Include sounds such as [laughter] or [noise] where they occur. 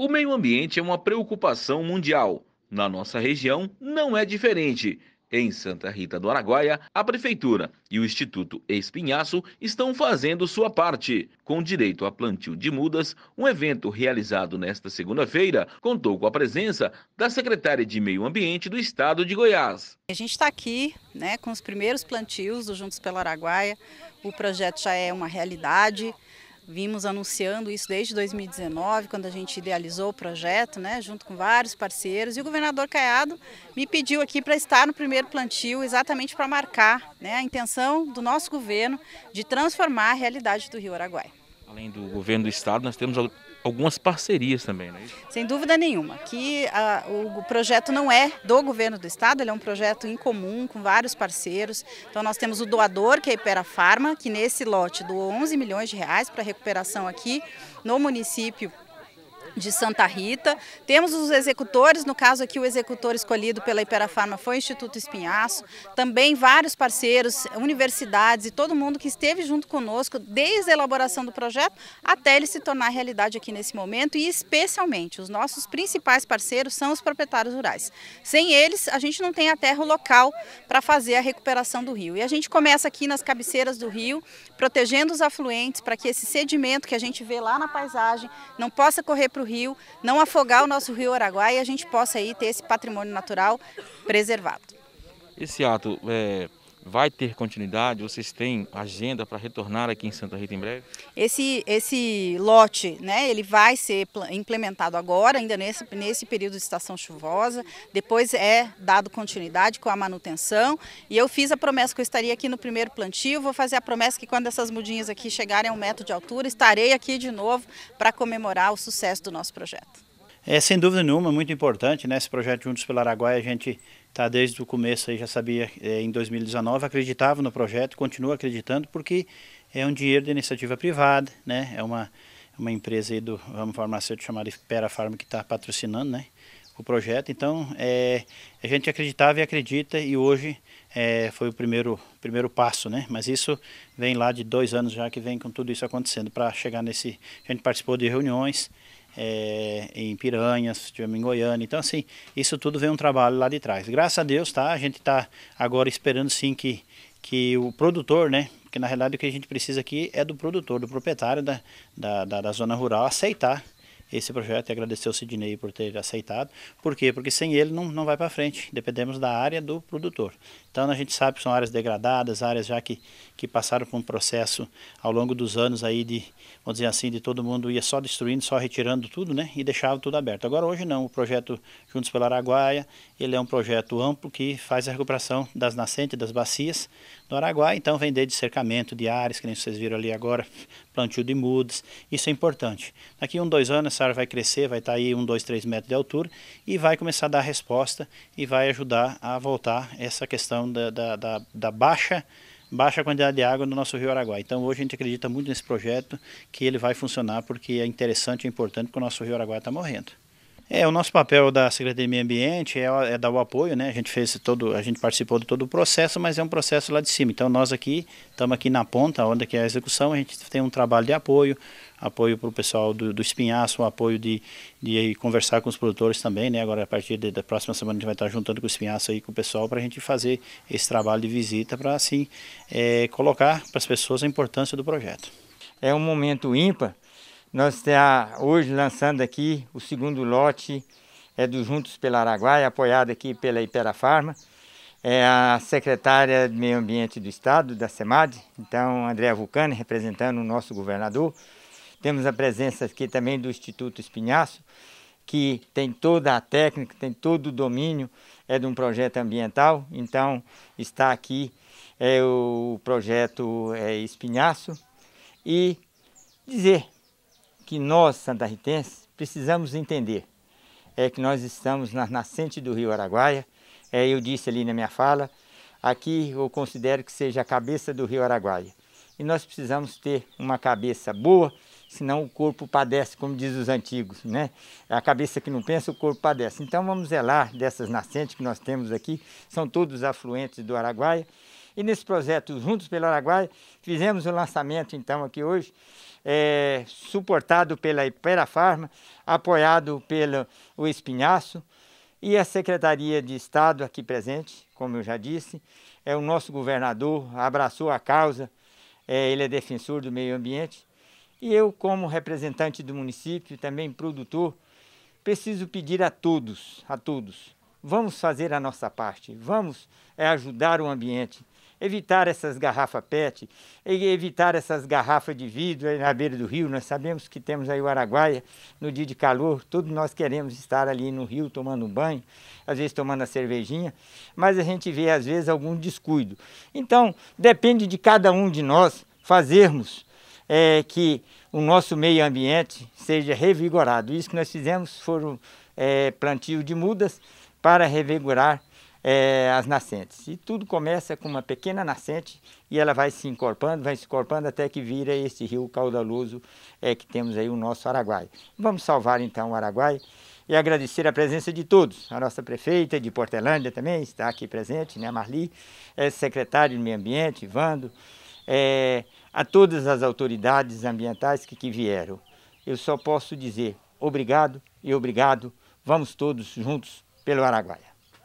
O meio ambiente é uma preocupação mundial. Na nossa região, não é diferente. Em Santa Rita do Araguaia, a Prefeitura e o Instituto Espinhaço estão fazendo sua parte. Com direito a plantio de mudas, um evento realizado nesta segunda-feira contou com a presença da secretária de Meio Ambiente do Estado de Goiás. A gente está aqui né, com os primeiros plantios do Juntos pelo Araguaia. O projeto já é uma realidade. Vimos anunciando isso desde 2019, quando a gente idealizou o projeto, né, junto com vários parceiros. E o governador Caiado me pediu aqui para estar no primeiro plantio, exatamente para marcar né, a intenção do nosso governo de transformar a realidade do Rio Araguaia. Além do governo do estado, nós temos algumas parcerias também, não é isso? Sem dúvida nenhuma. Que a, o, projeto não é do governo do estado, ele é um projeto em comum com vários parceiros. Então nós temos o doador, que é a Ipera Farma, que nesse lote doou 11 milhões de reais para recuperação aqui no município de Santa Rita. Temos os executores, no caso aqui o executor escolhido pela Iperafarma foi o Instituto Espinhaço, também vários parceiros, universidades e todo mundo que esteve junto conosco desde a elaboração do projeto até ele se tornar realidade aqui nesse momento e especialmente os nossos principais parceiros são os proprietários rurais. Sem eles, a gente não tem a terra local para fazer a recuperação do rio. E a gente começa aqui nas cabeceiras do rio, protegendo os afluentes para que esse sedimento que a gente vê lá na paisagem não possa correr para o rio, não afogar o nosso rio Araguaia e a gente possa aí ter esse patrimônio natural preservado. Esse ato é, vai ter continuidade? Vocês têm agenda para retornar aqui em Santa Rita em breve? Esse, esse lote, né, ele vai ser implementado agora, ainda nesse, nesse período de estação chuvosa, depois é dado continuidade com a manutenção, e eu fiz a promessa que eu estaria aqui no primeiro plantio, vou fazer a promessa que quando essas mudinhas aqui chegarem a um metro de altura, estarei aqui de novo para comemorar o sucesso do nosso projeto. É sem dúvida nenhuma muito importante, né? Esse projeto Juntos pelo Araguaia a gente está desde o começo aí, já sabia é, em 2019, acreditava no projeto, continua acreditando porque é um dinheiro de iniciativa privada, né? É uma uma empresa aí do ramo farmacêutico chamada Pera Farm que está patrocinando, né? o projeto. Então, é, a gente acreditava e acredita e hoje é, foi o primeiro, primeiro passo, né? Mas isso vem lá de dois anos já que vem com tudo isso acontecendo para chegar nesse... A gente participou de reuniões, é, em Piranhas, tivemos em Goiânia. Então, assim, isso tudo vem um trabalho lá de trás. Graças a Deus, tá? A gente está agora esperando sim que, que o produtor, né? Porque na realidade o que a gente precisa aqui é do produtor, do proprietário da, da, da, da zona rural aceitar esse projeto e agradecer ao Sidney por ter aceitado. Por quê? Porque sem ele não, não vai para frente. Dependemos da área do produtor. Então a gente sabe que são áreas degradadas, áreas já que, que passaram por um processo ao longo dos anos aí de, vamos dizer assim, de todo mundo ia só destruindo, só retirando tudo, né? E deixava tudo aberto. Agora hoje não, o projeto Juntos pela Araguaia, ele é um projeto amplo que faz a recuperação das nascentes, das bacias do Araguaia, então vem desde cercamento de áreas, que nem vocês viram ali agora, [laughs] plantio de mudas, isso é importante. Daqui um, dois anos essa área vai crescer, vai estar tá aí um, dois, três metros de altura e vai começar a dar resposta e vai ajudar a voltar essa questão da, da, da, da baixa baixa quantidade de água no nosso rio Araguaia. Então hoje a gente acredita muito nesse projeto que ele vai funcionar porque é interessante e é importante que o nosso rio Araguaia está morrendo. É, o nosso papel da Secretaria de Meio Ambiente é, é, dar o apoio, né? A gente fez todo, a gente participou de todo o processo, mas é um processo lá de cima. Então nós aqui estamos aqui na ponta, onde que é a execução, a gente tem um trabalho de apoio, apoio para o pessoal do, do espinhaço, um apoio de, de conversar com os produtores também, né? Agora a partir de, da próxima semana a gente vai estar juntando com o espinhaço e com o pessoal para a gente fazer esse trabalho de visita para assim é, colocar para as pessoas a importância do projeto. É um momento ímpar. Nós estamos tá hoje lançando aqui o segundo lote é do Juntos pela Araguaia, apoiado aqui pela Iperafarma. é a secretária de Meio Ambiente do Estado, da SEMAD, então Andréa Vulcani, representando o nosso governador, temos a presença aqui também do Instituto Espinhaço, que tem toda a técnica, tem todo o domínio, é de um projeto ambiental, então está aqui é, o projeto é, Espinhaço. E dizer que nós, santarritenses, precisamos entender é que nós estamos na nascente do rio Araguaia, é, eu disse ali na minha fala, aqui eu considero que seja a cabeça do rio Araguaia. E nós precisamos ter uma cabeça boa, senão o corpo padece, como diz os antigos, né? A cabeça que não pensa, o corpo padece. Então vamos zelar dessas nascentes que nós temos aqui, são todos afluentes do Araguaia. E nesse projeto Juntos pelo Araguaia, fizemos o lançamento então aqui hoje, é, suportado pela Iperafarma, apoiado pelo o Espinhaço e a Secretaria de Estado aqui presente, como eu já disse. É o nosso governador, abraçou a causa, é, ele é defensor do meio ambiente e eu, como representante do município, também produtor, preciso pedir a todos, a todos, vamos fazer a nossa parte, vamos é, ajudar o ambiente, evitar essas garrafas PET, evitar essas garrafas de vidro aí na beira do rio. Nós sabemos que temos aí o Araguaia no dia de calor, todos nós queremos estar ali no rio tomando um banho, às vezes tomando a cervejinha, mas a gente vê às vezes algum descuido. Então, depende de cada um de nós fazermos é, que o nosso meio ambiente seja revigorado. Isso que nós fizemos foram é, plantio de mudas para revigorar é, as nascentes. E tudo começa com uma pequena nascente e ela vai se encorpando, vai se encorpando até que vira esse rio caudaloso é, que temos aí o nosso Araguaia. Vamos salvar então o Araguaia e agradecer a presença de todos. A nossa prefeita de Portelândia também está aqui presente, né, Marli, é, secretário de Meio Ambiente, Vando, é, a todas as autoridades ambientais que, que vieram. Eu só posso dizer obrigado e obrigado. Vamos todos juntos pelo Araguaia.